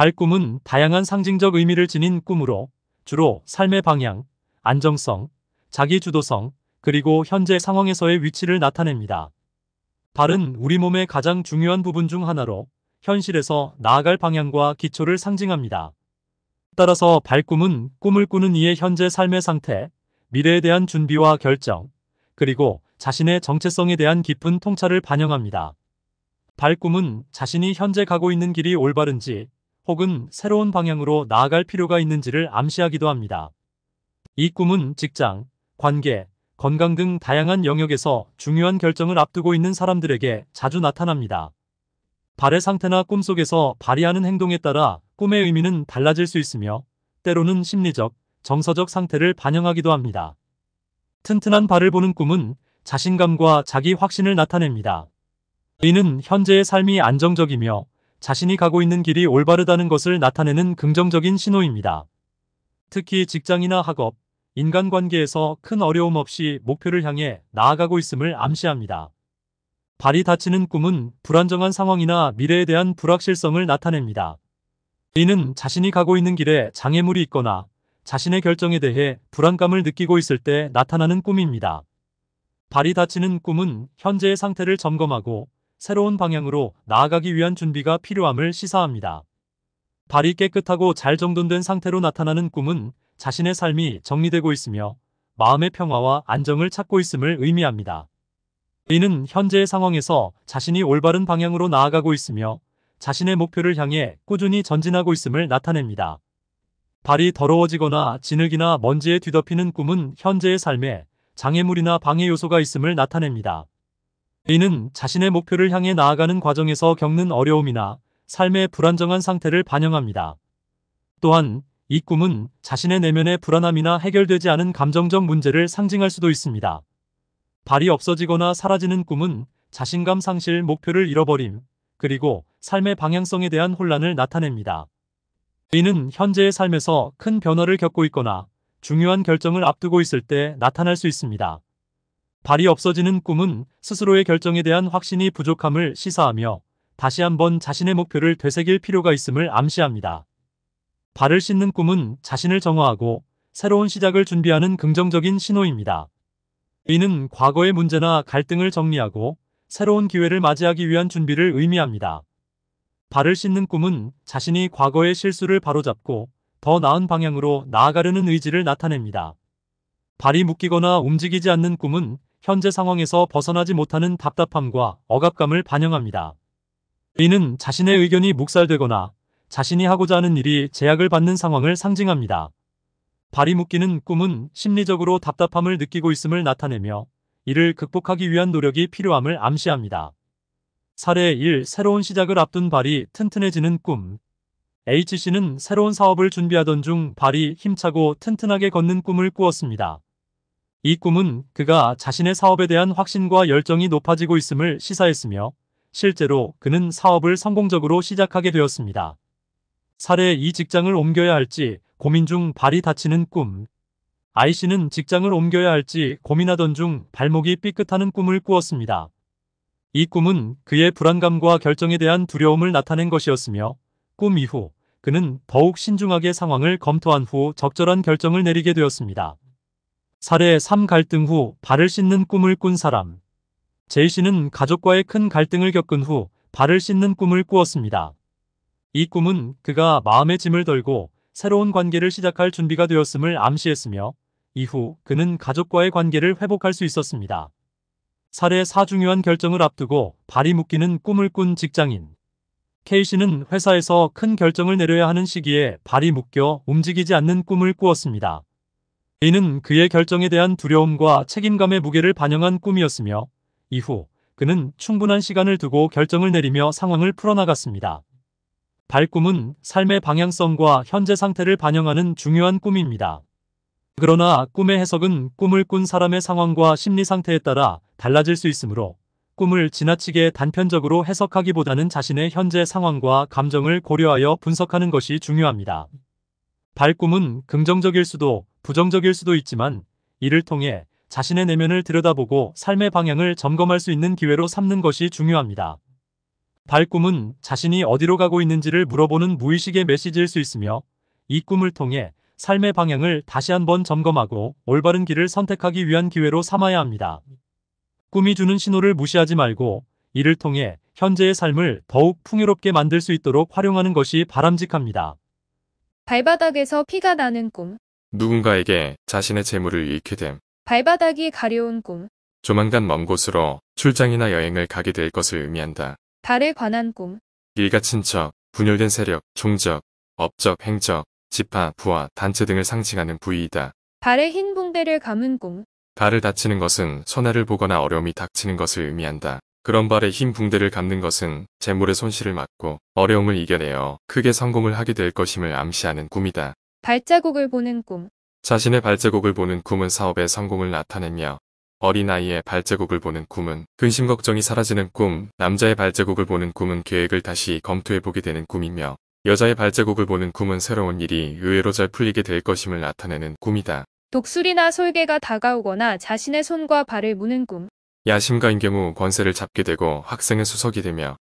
발꿈은 다양한 상징적 의미를 지닌 꿈으로 주로 삶의 방향, 안정성, 자기주도성, 그리고 현재 상황에서의 위치를 나타냅니다. 발은 우리 몸의 가장 중요한 부분 중 하나로 현실에서 나아갈 방향과 기초를 상징합니다. 따라서 발꿈은 꿈을 꾸는 이의 현재 삶의 상태, 미래에 대한 준비와 결정, 그리고 자신의 정체성에 대한 깊은 통찰을 반영합니다. 발꿈은 자신이 현재 가고 있는 길이 올바른지 혹은 새로운 방향으로 나아갈 필요가 있는지를 암시하기도 합니다. 이 꿈은 직장, 관계, 건강 등 다양한 영역에서 중요한 결정을 앞두고 있는 사람들에게 자주 나타납니다. 발의 상태나 꿈속에서 발의하는 행동에 따라 꿈의 의미는 달라질 수 있으며 때로는 심리적, 정서적 상태를 반영하기도 합니다. 튼튼한 발을 보는 꿈은 자신감과 자기 확신을 나타냅니다. 이는 현재의 삶이 안정적이며 자신이 가고 있는 길이 올바르다는 것을 나타내는 긍정적인 신호입니다. 특히 직장이나 학업, 인간관계에서 큰 어려움 없이 목표를 향해 나아가고 있음을 암시합니다. 발이 다치는 꿈은 불안정한 상황이나 미래에 대한 불확실성을 나타냅니다. 이는 자신이 가고 있는 길에 장애물이 있거나 자신의 결정에 대해 불안감을 느끼고 있을 때 나타나는 꿈입니다. 발이 다치는 꿈은 현재의 상태를 점검하고 새로운 방향으로 나아가기 위한 준비가 필요함을 시사합니다. 발이 깨끗하고 잘 정돈된 상태로 나타나는 꿈은 자신의 삶이 정리되고 있으며 마음의 평화와 안정을 찾고 있음을 의미합니다. 이는 현재의 상황에서 자신이 올바른 방향으로 나아가고 있으며 자신의 목표를 향해 꾸준히 전진하고 있음을 나타냅니다. 발이 더러워지거나 진흙이나 먼지에 뒤덮이는 꿈은 현재의 삶에 장애물이나 방해 요소가 있음을 나타냅니다. A는 자신의 목표를 향해 나아가는 과정에서 겪는 어려움이나 삶의 불안정한 상태를 반영합니다. 또한 이 꿈은 자신의 내면의 불안함이나 해결되지 않은 감정적 문제를 상징할 수도 있습니다. 발이 없어지거나 사라지는 꿈은 자신감 상실, 목표를 잃어버림, 그리고 삶의 방향성에 대한 혼란을 나타냅니다. A는 현재의 삶에서 큰 변화를 겪고 있거나 중요한 결정을 앞두고 있을 때 나타날 수 있습니다. 발이 없어지는 꿈은 스스로의 결정에 대한 확신이 부족함을 시사하며 다시 한번 자신의 목표를 되새길 필요가 있음을 암시합니다. 발을 씻는 꿈은 자신을 정화하고 새로운 시작을 준비하는 긍정적인 신호입니다. 이는 과거의 문제나 갈등을 정리하고 새로운 기회를 맞이하기 위한 준비를 의미합니다. 발을 씻는 꿈은 자신이 과거의 실수를 바로잡고 더 나은 방향으로 나아가려는 의지를 나타냅니다. 발이 묶이거나 움직이지 않는 꿈은 현재 상황에서 벗어나지 못하는 답답함과 억압감을 반영합니다. 이는 자신의 의견이 묵살되거나 자신이 하고자 하는 일이 제약을 받는 상황을 상징합니다. 발이 묶이는 꿈은 심리적으로 답답함을 느끼고 있음을 나타내며 이를 극복하기 위한 노력이 필요함을 암시합니다. 사례 1. 새로운 시작을 앞둔 발이 튼튼해지는 꿈 H씨는 새로운 사업을 준비하던 중 발이 힘차고 튼튼하게 걷는 꿈을 꾸었습니다. 이 꿈은 그가 자신의 사업에 대한 확신과 열정이 높아지고 있음을 시사했으며 실제로 그는 사업을 성공적으로 시작하게 되었습니다. 사례 이 직장을 옮겨야 할지 고민 중 발이 다치는 꿈 아이씨는 직장을 옮겨야 할지 고민하던 중 발목이 삐끗하는 꿈을 꾸었습니다. 이 꿈은 그의 불안감과 결정에 대한 두려움을 나타낸 것이었으며 꿈 이후 그는 더욱 신중하게 상황을 검토한 후 적절한 결정을 내리게 되었습니다. 사례 3 갈등 후 발을 씻는 꿈을 꾼 사람 제이씨는 가족과의 큰 갈등을 겪은 후 발을 씻는 꿈을 꾸었습니다. 이 꿈은 그가 마음의 짐을 덜고 새로운 관계를 시작할 준비가 되었음을 암시했으며 이후 그는 가족과의 관계를 회복할 수 있었습니다. 사례 4 중요한 결정을 앞두고 발이 묶이는 꿈을 꾼 직장인 K씨는 회사에서 큰 결정을 내려야 하는 시기에 발이 묶여 움직이지 않는 꿈을 꾸었습니다. 이는 그의 결정에 대한 두려움과 책임감의 무게를 반영한 꿈이었으며 이후 그는 충분한 시간을 두고 결정을 내리며 상황을 풀어나갔습니다. 발꿈은 삶의 방향성과 현재 상태를 반영하는 중요한 꿈입니다. 그러나 꿈의 해석은 꿈을 꾼 사람의 상황과 심리 상태에 따라 달라질 수 있으므로 꿈을 지나치게 단편적으로 해석하기보다는 자신의 현재 상황과 감정을 고려하여 분석하는 것이 중요합니다. 발꿈은 긍정적일 수도 부정적일 수도 있지만 이를 통해 자신의 내면을 들여다보고 삶의 방향을 점검할 수 있는 기회로 삼는 것이 중요합니다. 발꿈은 자신이 어디로 가고 있는지를 물어보는 무의식의 메시지일 수 있으며 이 꿈을 통해 삶의 방향을 다시 한번 점검하고 올바른 길을 선택하기 위한 기회로 삼아야 합니다. 꿈이 주는 신호를 무시하지 말고 이를 통해 현재의 삶을 더욱 풍요롭게 만들 수 있도록 활용하는 것이 바람직합니다. 발바닥에서 피가 나는 꿈 누군가에게 자신의 재물을 잃게 됨. 발바닥이 가려운 꿈. 조만간 먼 곳으로 출장이나 여행을 가게 될 것을 의미한다. 달에 관한 꿈. 일가 친척, 분열된 세력, 종적, 업적, 행적, 집화, 부하, 단체 등을 상징하는 부위이다. 발에 흰 붕대를 감은 꿈. 발을 다치는 것은 선화를 보거나 어려움이 닥치는 것을 의미한다. 그런 발에 흰 붕대를 감는 것은 재물의 손실을 막고 어려움을 이겨내어 크게 성공을 하게 될 것임을 암시하는 꿈이다. 발자국을 보는 꿈. 자신의 발자국을 보는 꿈은 사업의 성공을 나타내며 어린아이의 발자국을 보는 꿈은 근심 걱정이 사라지는 꿈, 남자의 발자국을 보는 꿈은 계획을 다시 검토해보게 되는 꿈이며 여자의 발자국을 보는 꿈은 새로운 일이 의외로 잘 풀리게 될 것임을 나타내는 꿈이다. 독수리나 솔개가 다가오거나 자신의 손과 발을 무는 꿈. 야심가인 경우 권세를 잡게 되고 학생의 수석이 되며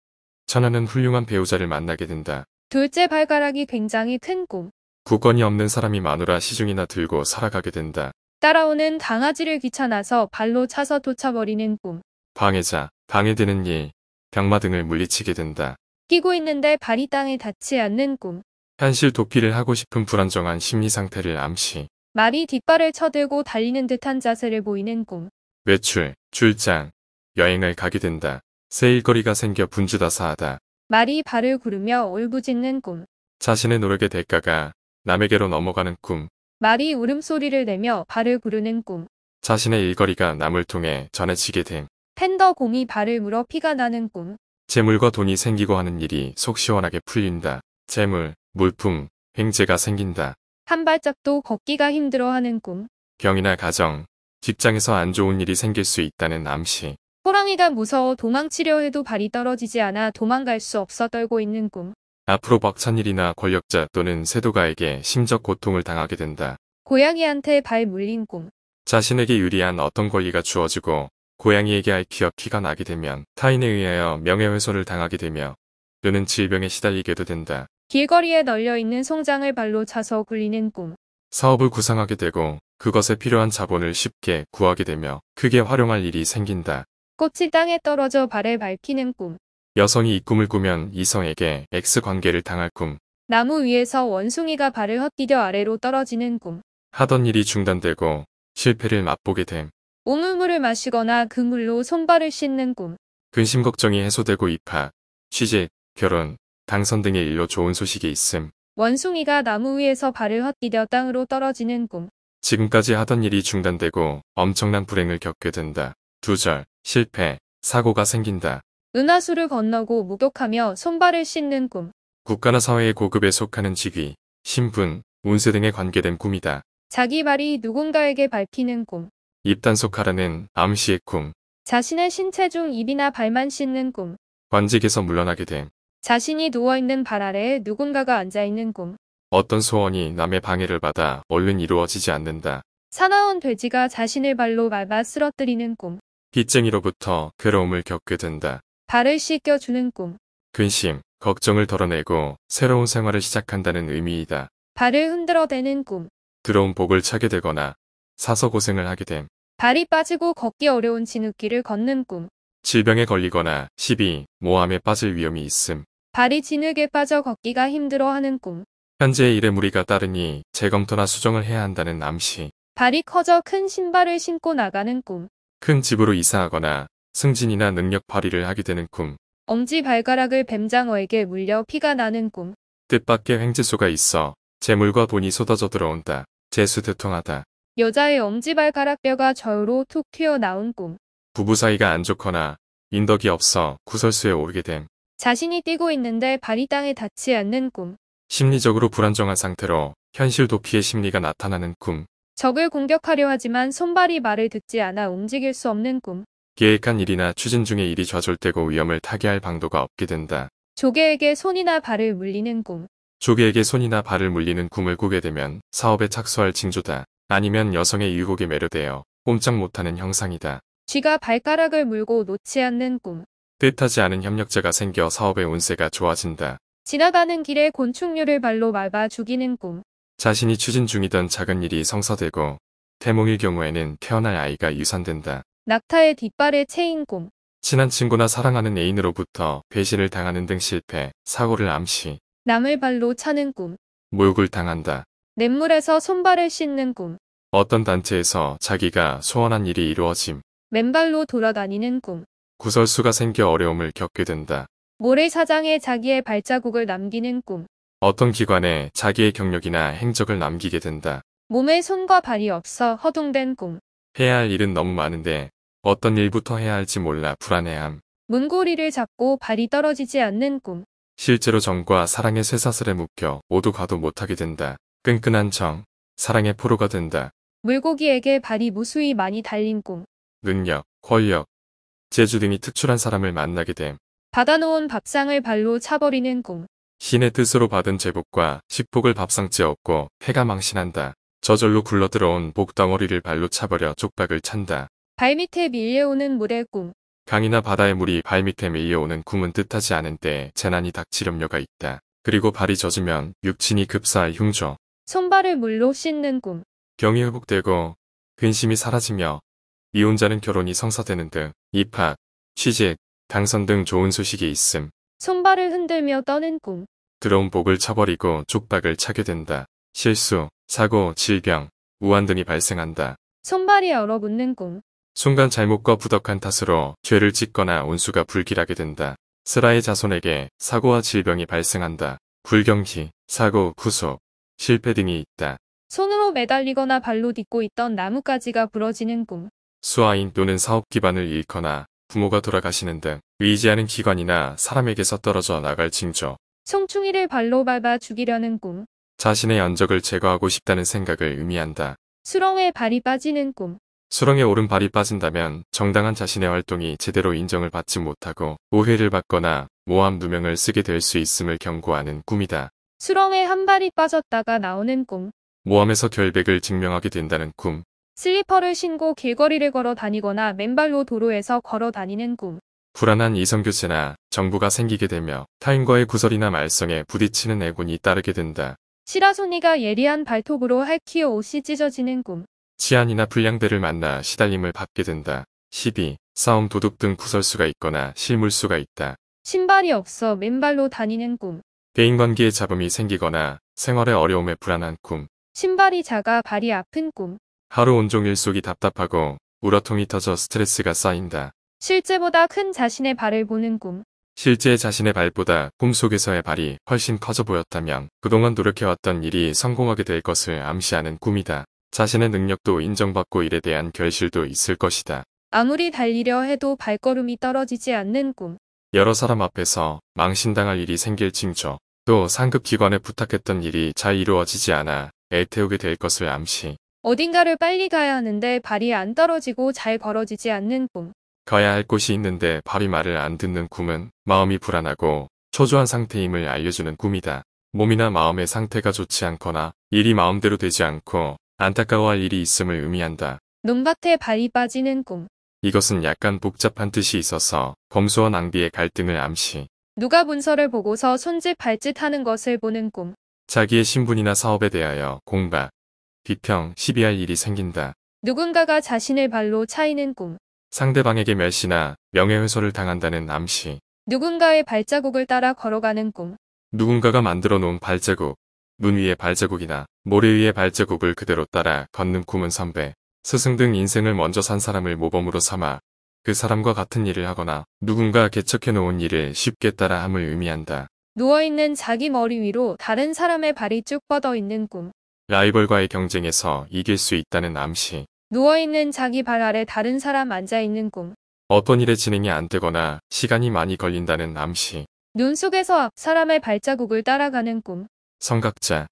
천하는 훌륭한 배우자를 만나게 된다. 둘째 발가락이 굉장히 큰 꿈. 구건이 없는 사람이 마누라 시중이나 들고 살아가게 된다. 따라오는 강아지를 귀찮아서 발로 차서 쫓아버리는 꿈. 방해자, 방해되는 일, 병마 등을 물리치게 된다. 끼고 있는데 발이 땅에 닿지 않는 꿈. 현실 도피를 하고 싶은 불안정한 심리 상태를 암시. 말이 뒷발을 쳐들고 달리는 듯한 자세를 보이는 꿈. 외출, 출장, 여행을 가게 된다. 새 일거리가 생겨 분주다사하다. 말이 발을 구르며 올부짖는 꿈. 자신의 노력의 대가가 남에게로 넘어가는 꿈, 말이 울음소리를 내며 발을 구르는 꿈, 자신의 일거리가 남을 통해 전해지게 됨, 팬더 공이 발을 물어 피가 나는 꿈, 재물과 돈이 생기고 하는 일이 속 시원하게 풀린다. 재물, 물품, 횡재가 생긴다. 한 발짝도 걷기가 힘들어하는 꿈, 병이나 가정, 직장에서 안 좋은 일이 생길 수 있다는 암시, 호랑이가 무서워 도망치려 해도 발이 떨어지지 않아 도망갈 수 없어 떨고 있는 꿈, 앞으로 박찬일이나 권력자 또는 세도가에게 심적 고통을 당하게 된다. 고양이한테 발 물린 꿈. 자신에게 유리한 어떤 권리가 주어지고 고양이에게 알기업키가 나게 되면 타인에 의하여 명예훼손을 당하게 되며 또는 질병에 시달리게도 된다. 길거리에 널려있는 송장을 발로 차서 굴리는 꿈. 사업을 구상하게 되고 그것에 필요한 자본을 쉽게 구하게 되며 크게 활용할 일이 생긴다. 꽃이 땅에 떨어져 발을 밟히는 꿈. 여성이 이 꿈을 꾸면 이성에게 X관계를 당할 꿈. 나무 위에서 원숭이가 발을 헛디뎌 아래로 떨어지는 꿈. 하던 일이 중단되고 실패를 맛보게 됨. 우물물을 마시거나 그물로 손발을 씻는 꿈. 근심 걱정이 해소되고 입학, 취직, 결혼, 당선 등의 일로 좋은 소식이 있음. 원숭이가 나무 위에서 발을 헛디뎌 땅으로 떨어지는 꿈. 지금까지 하던 일이 중단되고 엄청난 불행을 겪게 된다. 두절, 실패, 사고가 생긴다. 은하수를 건너고 목욕하며 손발을 씻는 꿈. 국가나 사회의 고급에 속하는 직위, 신분, 운세 등에 관계된 꿈이다. 자기 발이 누군가에게 밟히는 꿈. 입단속하라는 암시의 꿈. 자신의 신체 중 입이나 발만 씻는 꿈. 관직에서 물러나게 됨. 자신이 누워있는 발 아래에 누군가가 앉아있는 꿈. 어떤 소원이 남의 방해를 받아 얼른 이루어지지 않는다. 사나운 돼지가 자신을 발로 밟아 쓰러뜨리는 꿈. 빚쟁이로부터 괴로움을 겪게 된다. 발을 씻겨주는 꿈. 근심, 걱정을 덜어내고 새로운 생활을 시작한다는 의미이다. 발을 흔들어대는 꿈. 들어온 복을 차게 되거나 사서 고생을 하게 됨. 발이 빠지고 걷기 어려운 진흙길을 걷는 꿈. 질병에 걸리거나 시비, 모함에 빠질 위험이 있음. 발이 진흙에 빠져 걷기가 힘들어하는 꿈. 현재의 일에 무리가 따르니 재검토나 수정을 해야 한다는 암시. 발이 커져 큰 신발을 신고 나가는 꿈. 큰 집으로 이사하거나 승진이나 능력 발휘를 하게 되는 꿈. 엄지 발가락을 뱀장어에게 물려 피가 나는 꿈. 뜻밖의 횡재수가 있어 재물과 돈이 쏟아져 들어온다. 재수 대통하다 여자의 엄지발가락뼈가 저유로 툭 튀어나온 꿈. 부부 사이가 안 좋거나 인덕이 없어 구설수에 오르게 됨. 자신이 뛰고 있는데 발이 땅에 닿지 않는 꿈. 심리적으로 불안정한 상태로 현실 도피의 심리가 나타나는 꿈. 적을 공격하려 하지만 손발이 말을 듣지 않아 움직일 수 없는 꿈. 계획한 일이나 추진 중의 일이 좌절되고 위험을 타개할 방도가 없게 된다. 조개에게 손이나 발을 물리는 꿈. 조개에게 손이나 발을 물리는 꿈을 꾸게 되면 사업에 착수할 징조다. 아니면 여성의 유혹에 매료되어 꼼짝 못하는 형상이다. 쥐가 발가락을 물고 놓지 않는 꿈. 뜻하지 않은 협력자가 생겨 사업의 운세가 좋아진다. 지나가는 길에 곤충류를 발로 밟아 죽이는 꿈. 자신이 추진 중이던 작은 일이 성사되고 태몽일 경우에는 태어날 아이가 유산된다. 낙타의 뒷발에 체인곰. 친한 친구나 사랑하는 애인으로부터 배신을 당하는 등 실패, 사고를 암시, 남을 발로 차는 꿈. 모욕을 당한다. 냇물에서 손발을 씻는 꿈. 어떤 단체에서 자기가 소원한 일이 이루어짐, 맨발로 돌아다니는 꿈. 구설수가 생겨 어려움을 겪게 된다. 모래사장에 자기의 발자국을 남기는 꿈. 어떤 기관에 자기의 경력이나 행적을 남기게 된다. 몸에 손과 발이 없어 허둥된 꿈. 해야 할 일은 너무 많은데 어떤 일부터 해야 할지 몰라 불안해함. 문고리를 잡고 발이 떨어지지 않는 꿈. 실제로 정과 사랑의 쇠사슬에 묶여 오도 가도 못하게 된다. 끈끈한 정, 사랑의 포로가 된다. 물고기에게 발이 무수히 많이 달린 꿈. 능력, 권력, 재주 등이 특출한 사람을 만나게 됨. 받아놓은 밥상을 발로 차버리는 꿈. 신의 뜻으로 받은 제복과 식복을 밥상째 얻고 해가 망신한다. 저절로 굴러들어온 복덩어리를 발로 차버려 족박을 찬다. 발밑에 밀려오는 물의 꿈. 강이나 바다의 물이 발밑에 밀려오는 꿈은 뜻하지 않은 때에 재난이 닥칠 염려가 있다. 그리고 발이 젖으면 육신이 급사할 흉조. 손발을 물로 씻는 꿈. 병이 회복되고 근심이 사라지며 이혼자는 결혼이 성사되는 등 입학, 취직, 당선 등 좋은 소식이 있음. 손발을 흔들며 떠는 꿈. 들어온 복을 쳐버리고 쪽박을 차게 된다. 실수, 사고, 질병, 우환 등이 발생한다. 손발이 얼어붙는 꿈. 순간 잘못과 부덕한 탓으로 죄를 짓거나 온수가 불길하게 된다. 쓰라의 자손에게 사고와 질병이 발생한다. 불경기, 사고, 구속, 실패 등이 있다. 손으로 매달리거나 발로 딛고 있던 나뭇가지가 부러지는 꿈. 수아인 또는 사업 기반을 잃거나 부모가 돌아가시는 등 의지하는 기관이나 사람에게서 떨어져 나갈 징조. 송충이를 발로 밟아 죽이려는 꿈. 자신의 연적을 제거하고 싶다는 생각을 의미한다. 수렁에 발이 빠지는 꿈. 수렁에 오른발이 빠진다면 정당한 자신의 활동이 제대로 인정을 받지 못하고 오해를 받거나 모함 누명을 쓰게 될 수 있음을 경고하는 꿈이다. 수렁에 한 발이 빠졌다가 나오는 꿈. 모함에서 결백을 증명하게 된다는 꿈. 슬리퍼를 신고 길거리를 걸어 다니거나 맨발로 도로에서 걸어 다니는 꿈. 불안한 이성교제나 정부가 생기게 되며 타인과의 구설이나 말썽에 부딪히는 애군이 따르게 된다. 시라소니가 예리한 발톱으로 할키어 옷이 찢어지는 꿈. 치안이나 불량배를 만나 시달림을 받게 된다. 12. 싸움 도둑 등 구설수가 있거나 실물수가 있다. 신발이 없어 맨발로 다니는 꿈. 대인관계에 잡음이 생기거나 생활의 어려움에 불안한 꿈. 신발이 작아 발이 아픈 꿈. 하루 온종일 속이 답답하고 울화통이 터져 스트레스가 쌓인다. 실제보다 큰 자신의 발을 보는 꿈. 실제 자신의 발보다 꿈속에서의 발이 훨씬 커져 보였다면 그동안 노력해왔던 일이 성공하게 될 것을 암시하는 꿈이다. 자신의 능력도 인정받고 일에 대한 결실도 있을 것이다. 아무리 달리려 해도 발걸음이 떨어지지 않는 꿈. 여러 사람 앞에서 망신당할 일이 생길 징조. 또 상급 기관에 부탁했던 일이 잘 이루어지지 않아 애태우게 될 것을 암시. 어딘가를 빨리 가야 하는데 발이 안 떨어지고 잘벌어지지 않는 꿈. 가야 할 곳이 있는데 발이 말을 안 듣는 꿈은 마음이 불안하고 초조한 상태임을 알려주는 꿈이다. 몸이나 마음의 상태가 좋지 않거나 일이 마음대로 되지 않고 안타까워할 일이 있음을 의미한다. 논밭에 발이 빠지는 꿈. 이것은 약간 복잡한 뜻이 있어서 검수한 앙비의 갈등을 암시. 누가 문서를 보고서 손짓 발짓하는 것을 보는 꿈. 자기의 신분이나 사업에 대하여 공박, 비평, 시비할 일이 생긴다. 누군가가 자신의 발로 차이는 꿈. 상대방에게 멸시나 명예훼손을 당한다는 암시. 누군가의 발자국을 따라 걸어가는 꿈. 누군가가 만들어 놓은 발자국, 눈 위의 발자국이나 모래 위의 발자국을 그대로 따라 걷는 꿈은 선배, 스승 등 인생을 먼저 산 사람을 모범으로 삼아 그 사람과 같은 일을 하거나 누군가 개척해 놓은 일을 쉽게 따라함을 의미한다. 누워있는 자기 머리 위로 다른 사람의 발이 쭉 뻗어있는 꿈. 라이벌과의 경쟁에서 이길 수 있다는 암시. 누워있는 자기 발 아래 다른 사람 앉아있는 꿈. 어떤 일에 진행이 안 되거나 시간이 많이 걸린다는 암시. 눈 속에서 앞 사람의 발자국을 따라가는 꿈. 성각자,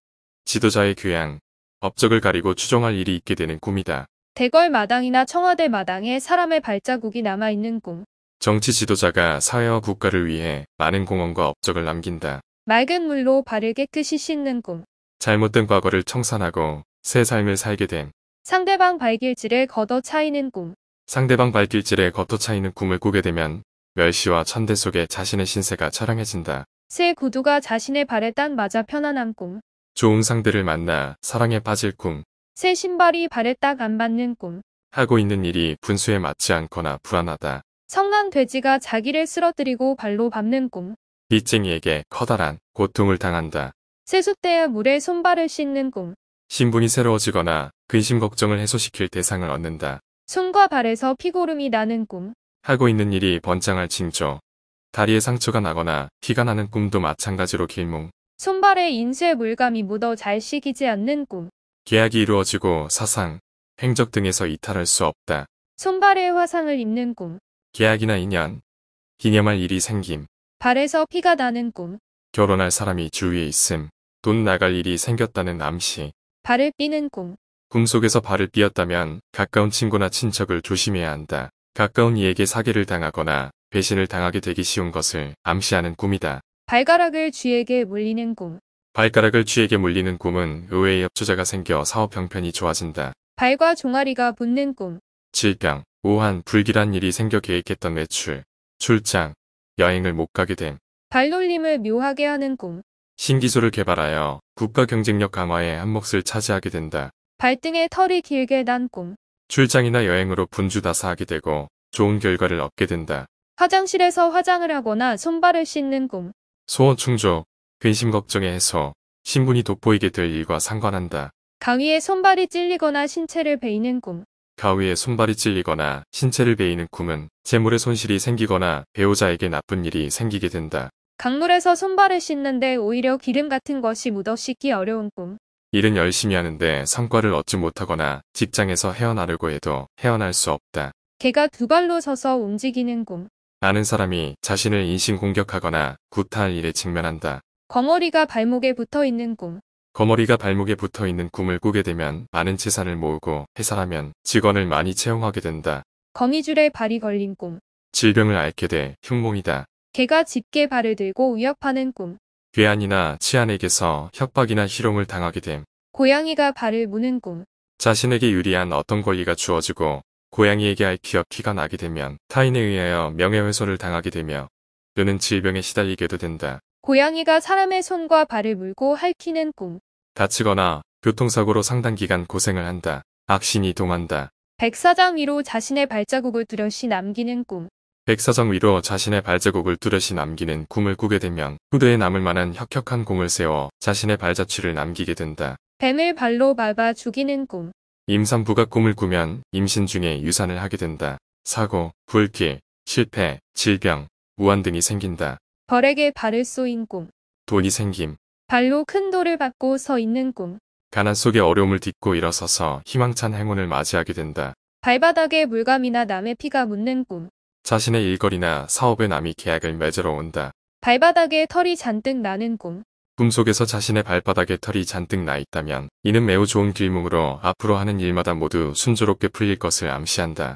지도자의 교양, 업적을 가리고 추종할 일이 있게 되는 꿈이다. 대궐 마당이나 청와대 마당에 사람의 발자국이 남아있는 꿈. 정치 지도자가 사회와 국가를 위해 많은 공헌과 업적을 남긴다. 맑은 물로 발을 깨끗이 씻는 꿈. 잘못된 과거를 청산하고 새 삶을 살게 된. 상대방 발길질에 걷어 차이는 꿈. 상대방 발길질에 걷어 차이는 꿈을 꾸게 되면 멸시와 천대 속에 자신의 신세가 처량해진다. 새 구두가 자신의 발에 딴 맞아 편안한 꿈. 좋은 상대를 만나 사랑에 빠질 꿈. 새 신발이 발에 딱 안 맞는 꿈. 하고 있는 일이 분수에 맞지 않거나 불안하다. 성난 돼지가 자기를 쓰러뜨리고 발로 밟는 꿈. 빚쟁이에게 커다란 고통을 당한다. 세숫대야 물에 손발을 씻는 꿈. 신분이 새로워지거나 근심 걱정을 해소시킬 대상을 얻는다. 손과 발에서 피고름이 나는 꿈. 하고 있는 일이 번창할 징조. 다리에 상처가 나거나 피가 나는 꿈도 마찬가지로 길몽. 손발에 인쇄 물감이 묻어 잘 식이지 않는 꿈. 계약이 이루어지고 사상, 행적 등에서 이탈할 수 없다. 손발에 화상을 입는 꿈. 계약이나 인연, 기념할 일이 생김. 발에서 피가 나는 꿈. 결혼할 사람이 주위에 있음. 돈 나갈 일이 생겼다는 암시. 발을 삐는 꿈. 꿈속에서 발을 삐었다면 가까운 친구나 친척을 조심해야 한다. 가까운 이에게 사기를 당하거나 배신을 당하게 되기 쉬운 것을 암시하는 꿈이다. 발가락을 쥐에게 물리는 꿈. 발가락을 쥐에게 물리는 꿈은 의외의 협조자가 생겨 사업 형편이 좋아진다. 발과 종아리가 붙는 꿈. 질병, 우한, 불길한 일이 생겨 계획했던 매출 출장, 여행을 못 가게 됨. 발놀림을 묘하게 하는 꿈. 신기술을 개발하여 국가 경쟁력 강화에 한 몫을 차지하게 된다. 발등에 털이 길게 난 꿈. 출장이나 여행으로 분주다사하게 되고 좋은 결과를 얻게 된다. 화장실에서 화장을 하거나 손발을 씻는 꿈. 소원 충족, 근심 걱정에 해서 신분이 돋보이게 될 일과 상관한다. 가위에 손발이 찔리거나 신체를 베이는 꿈. 가위에 손발이 찔리거나 신체를 베이는 꿈은 재물의 손실이 생기거나 배우자에게 나쁜 일이 생기게 된다. 강물에서 손발을 씻는데 오히려 기름 같은 것이 묻어 씻기 어려운 꿈. 일은 열심히 하는데 성과를 얻지 못하거나 직장에서 헤어나려고 해도 헤어날 수 없다. 개가 두 발로 서서 움직이는 꿈. 아는 사람이 자신을 인신공격하거나 구타할 일에 직면한다. 거머리가 발목에 붙어 있는 꿈. 거머리가 발목에 붙어 있는 꿈을 꾸게 되면 많은 재산을 모으고 회사라면 직원을 많이 채용하게 된다. 거미줄에 발이 걸린 꿈. 질병을 앓게 돼 흉몽이다. 개가 짙게 발을 들고 위협하는 꿈. 괴한이나 치안에게서 협박이나 희롱을 당하게 됨. 고양이가 발을 무는 꿈. 자신에게 유리한 어떤 권리가 주어지고 고양이에게 앓기어 피가 나게 되면 타인에 의하여 명예훼손을 당하게 되며 또는 질병에 시달리게도 된다. 고양이가 사람의 손과 발을 물고 핥히는 꿈. 다치거나 교통사고로 상당 기간 고생을 한다. 악신이 동한다. 백사장 위로 자신의 발자국을 뚜렷이 남기는 꿈. 백사장 위로 자신의 발자국을 뚜렷이 남기는 꿈을 꾸게 되면 후대에 남을 만한 혁혁한 공을 세워 자신의 발자취를 남기게 된다. 뱀을 발로 밟아 죽이는 꿈. 임산부가 꿈을 꾸면 임신 중에 유산을 하게 된다. 사고, 불길, 실패, 질병, 우환 등이 생긴다. 벌에게 발을 쏘인 꿈. 돈이 생김. 발로 큰 돌을 받고 서 있는 꿈. 가난 속에 어려움을 딛고 일어서서 희망찬 행운을 맞이하게 된다. 발바닥에 물감이나 남의 피가 묻는 꿈. 자신의 일거리나 사업에 남이 계약을 맺으러 온다. 발바닥에 털이 잔뜩 나는 꿈. 꿈속에서 자신의 발바닥에 털이 잔뜩 나 있다면 이는 매우 좋은 길몽으로 앞으로 하는 일마다 모두 순조롭게 풀릴 것을 암시한다.